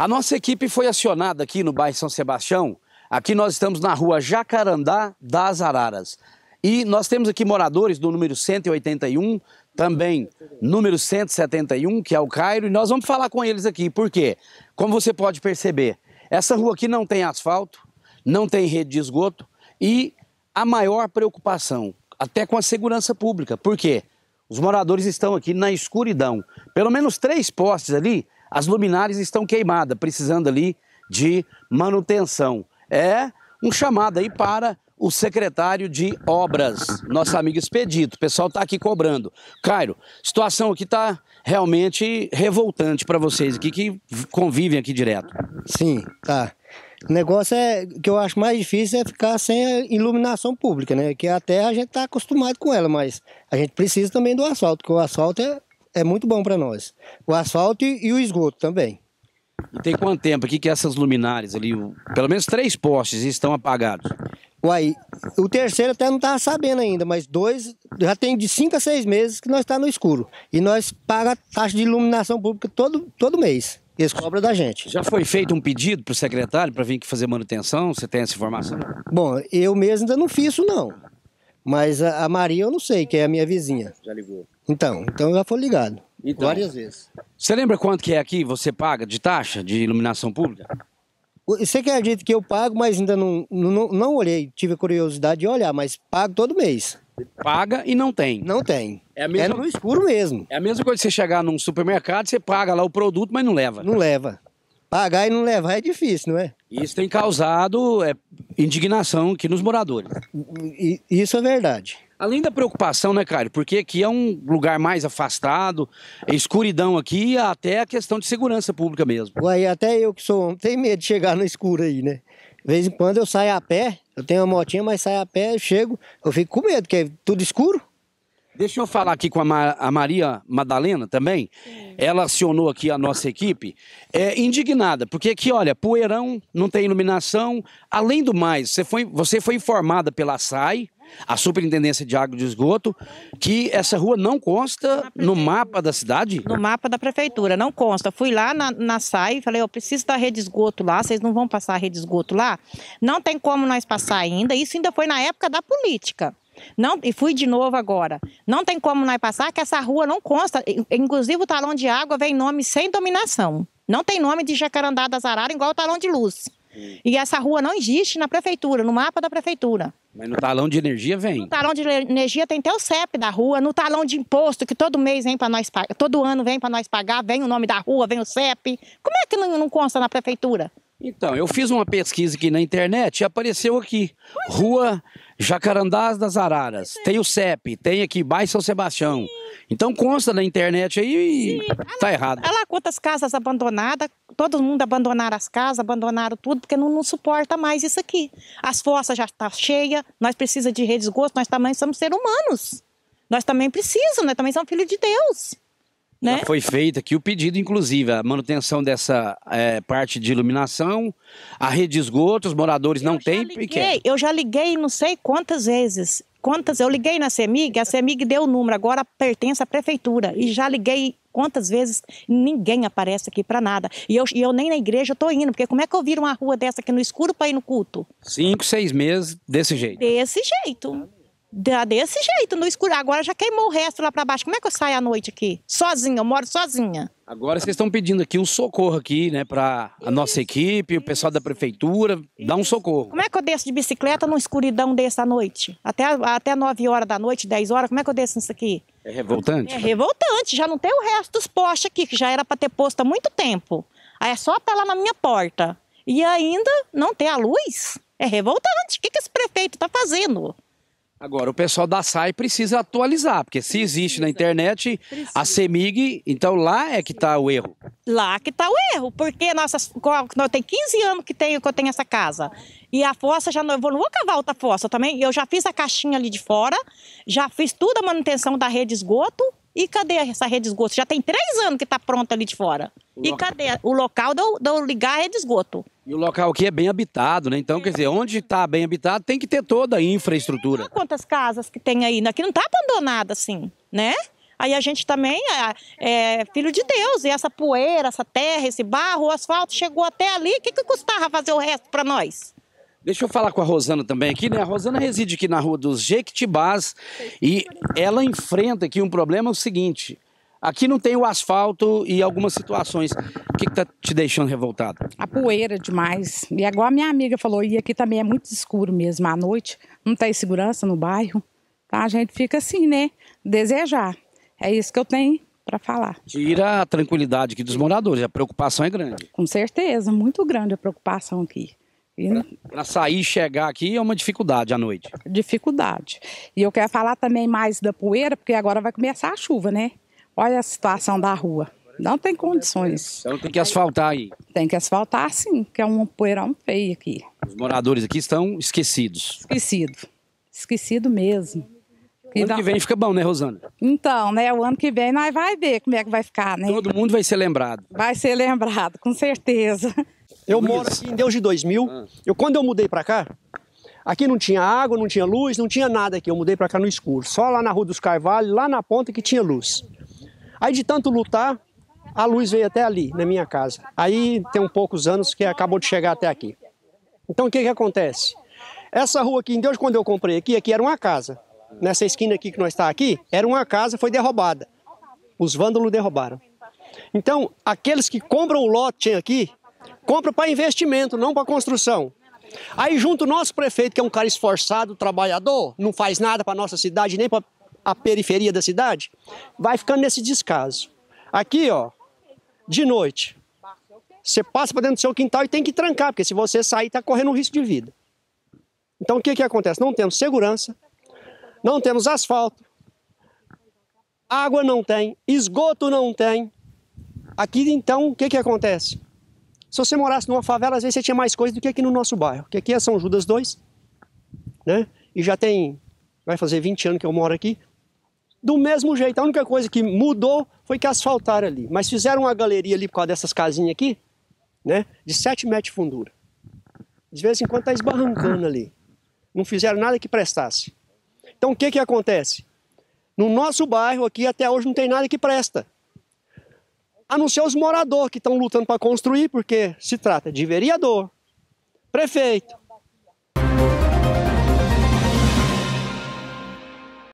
A nossa equipe foi acionada aqui no bairro São Sebastião. Aqui nós estamos na rua Jacarandá das Araras. E nós temos aqui moradores do número 181, também número 171, que é o Cairo, e nós vamos falar com eles aqui. Por quê? Como você pode perceber, essa rua aqui não tem asfalto, não tem rede de esgoto e a maior preocupação, até com a segurança pública. Por quê? Os moradores estão aqui na escuridão. Pelo menos três postes ali as luminárias estão queimadas, precisando ali de manutenção. É um chamado aí para o secretário de obras, nosso amigo Expedito. O pessoal está aqui cobrando. Cairo, situação aqui está realmente revoltante para vocês aqui que convivem aqui direto. Sim, tá. O negócio é que eu acho mais difícil é ficar sem a iluminação pública, né? Que a terra a gente está acostumado com ela, mas a gente precisa também do asfalto, porque o asfalto é é muito bom para nós. O asfalto e o esgoto também. E tem quanto tempo aqui que é essas luminárias ali, pelo menos três postes, estão apagados? Uai, o terceiro até não estava sabendo ainda, mas dois, já tem de cinco a seis meses que nós está no escuro. E nós paga taxa de iluminação pública todo, todo mês. Eles cobram da gente. Já foi feito um pedido para o secretário para vir aqui fazer manutenção? Você tem essa informação? Bom, eu mesmo ainda não fiz isso não. Mas a Maria eu não sei, que é a minha vizinha. Já ligou. Então, então já foi ligado. Então, várias vezes. Você lembra quanto que é aqui você paga de taxa de iluminação pública? Você quer dizer que eu pago, mas ainda não, não, não olhei. Tive a curiosidade de olhar, mas pago todo mês. Paga e não tem. Não tem. É, a mesma... é no escuro mesmo. É a mesma coisa que você chegar num supermercado, você paga lá o produto, mas não leva. Não leva. Pagar e não levar é difícil, não é? Isso tem causado é, indignação aqui nos moradores. Isso é verdade. Além da preocupação, né, Caio? Porque aqui é um lugar mais afastado, é escuridão aqui, até a questão de segurança pública mesmo. Ué, até eu que sou homem, tenho medo de chegar no escuro aí, né? De vez em quando eu saio a pé, eu tenho uma motinha, mas saio a pé, eu chego, eu fico com medo, porque é tudo escuro. Deixa eu falar aqui com a, a Maria Madalena também. Sim. Ela acionou aqui a nossa equipe, é, indignada, porque aqui, olha, poeirão, não tem iluminação. Além do mais, você foi, você foi informada pela SAI, a Superintendência de Água de Esgoto, que essa rua não consta no mapa da cidade? No mapa da prefeitura, não consta. Fui lá na, na SAI e falei, eu preciso da rede de esgoto lá, vocês não vão passar a rede de esgoto lá? Não tem como nós passar ainda, isso ainda foi na época da política. Não, e fui de novo agora. Não tem como nós passar, que essa rua não consta. Inclusive, o talão de água vem nome sem dominação. Não tem nome de jacarandá da Zarara igual o talão de luz. E essa rua não existe na prefeitura, no mapa da prefeitura. Mas no talão de energia vem. No talão de energia tem até o CEP da rua, no talão de imposto que todo mês vem para nós todo ano vem para nós pagar, vem o nome da rua, vem o CEP. Como é que não, não consta na prefeitura? Então, eu fiz uma pesquisa aqui na internet e apareceu aqui. Rua Jacarandás das Araras. Tem o CEP, tem aqui Bairro São Sebastião. Então consta na internet aí e tá errado. Olha lá quantas casas abandonadas, todo mundo abandonaram as casas, abandonaram tudo, porque não, não suporta mais isso aqui. As forças já estão tá cheias, nós precisamos de redes de nós também somos seres humanos. Nós também precisamos, nós também somos filhos de Deus. Né? Já foi feito aqui o pedido, inclusive, a manutenção dessa é, parte de iluminação, a rede de esgoto, os moradores eu não têm. Eu já liguei não sei quantas vezes. Quantas eu liguei na CEMIG, a CEMIG deu o número, agora pertence à prefeitura. E já liguei quantas vezes ninguém aparece aqui para nada. E eu, e eu nem na igreja estou indo, porque como é que eu viro uma rua dessa aqui no escuro para ir no culto? Cinco, seis meses desse jeito. Desse jeito desse jeito, no escuro. Agora já queimou o resto lá para baixo. Como é que eu saio à noite aqui? Sozinha, eu moro sozinha. Agora vocês estão pedindo aqui um socorro aqui, né, para a nossa equipe, o pessoal da prefeitura, dá um socorro. Como é que eu desço de bicicleta numa escuridão dessa noite? Até, até 9 horas da noite, 10 horas, como é que eu desço isso aqui? É revoltante? É revoltante, já não tem o resto dos postes aqui, que já era para ter posto há muito tempo. Aí é só até lá na minha porta. E ainda não tem a luz? É revoltante. O que, que esse prefeito está fazendo? Agora, o pessoal da SAI precisa atualizar, porque se existe na internet precisa. a CEMIG, então lá é que está o erro. Lá que está o erro, porque nossa, tem 15 anos que, tenho, que eu tenho essa casa. E a fossa já não, eu vou cavar outra fossa também. Eu já fiz a caixinha ali de fora, já fiz toda a manutenção da rede esgoto. E cadê essa rede esgoto? Já tem três anos que está pronta ali de fora. E local... cadê o local de ligar é de esgoto? E o local aqui é bem habitado, né? Então, é. quer dizer, onde está bem habitado tem que ter toda a infraestrutura. Quantas casas que tem aí? Aqui não está abandonada assim, né? Aí a gente também é, é, filho de Deus. E essa poeira, essa terra, esse barro, o asfalto chegou até ali. O que, que custava fazer o resto para nós? Deixa eu falar com a Rosana também aqui, né? A Rosana reside aqui na rua dos Jequitibás e ela enfrenta aqui um problema é o seguinte. Aqui não tem o asfalto e algumas situações. O que está te deixando revoltado? A poeira demais. E agora a minha amiga falou, e aqui também é muito escuro mesmo à noite, não tem segurança no bairro. Tá? A gente fica assim, né? Desejar. É isso que eu tenho para falar. Tira a tranquilidade aqui dos moradores, a preocupação é grande. Com certeza, muito grande a preocupação aqui. Para sair e chegar aqui é uma dificuldade à noite. Dificuldade. E eu quero falar também mais da poeira, porque agora vai começar a chuva, né? Olha a situação da rua. Não tem condições. Então tem que asfaltar aí. Tem que asfaltar sim, que é, é um poeirão feio aqui. Os moradores aqui estão esquecidos. Esquecido. Esquecido mesmo. Que ano que vem fica bom, né, Rosana? Então, né, o ano que vem nós vai ver como é que vai ficar, né? Todo mundo vai ser lembrado. Vai ser lembrado, com certeza. Eu moro aqui em Deus de 2000. Ah. Eu, quando eu mudei para cá, aqui não tinha água, não tinha luz, não tinha nada aqui. Eu mudei para cá no escuro. Só lá na Rua dos Carvalhos, lá na ponta que tinha luz. Aí de tanto lutar, a luz veio até ali, na minha casa. Aí tem um poucos anos que acabou de chegar até aqui. Então o que, que acontece? Essa rua aqui, em Deus, quando eu comprei aqui, aqui era uma casa. Nessa esquina aqui que nós está aqui, era uma casa, foi derrubada. Os vândalos derrubaram. Então, aqueles que compram o lote aqui, compram para investimento, não para construção. Aí junto o nosso prefeito, que é um cara esforçado, trabalhador, não faz nada para nossa cidade, nem para a periferia da cidade, vai ficando nesse descaso. Aqui, ó, de noite, você passa para dentro do seu quintal e tem que trancar, porque se você sair, está correndo um risco de vida. Então o que, que acontece? Não temos segurança, não temos asfalto, água não tem, esgoto não tem. Aqui então, o que, que acontece? Se você morasse numa favela, às vezes você tinha mais coisa do que aqui no nosso bairro, que aqui é São Judas 2, né? E já tem, vai fazer 20 anos que eu moro aqui, do mesmo jeito. A única coisa que mudou foi que asfaltaram ali. Mas fizeram uma galeria ali por causa dessas casinhas aqui, né? De 7 metros de fundura. De vez em quando está esbarrancando ali. Não fizeram nada que prestasse. Então o que que acontece? No nosso bairro aqui até hoje não tem nada que presta. A não ser os moradores que estão lutando para construir, porque se trata de vereador, prefeito,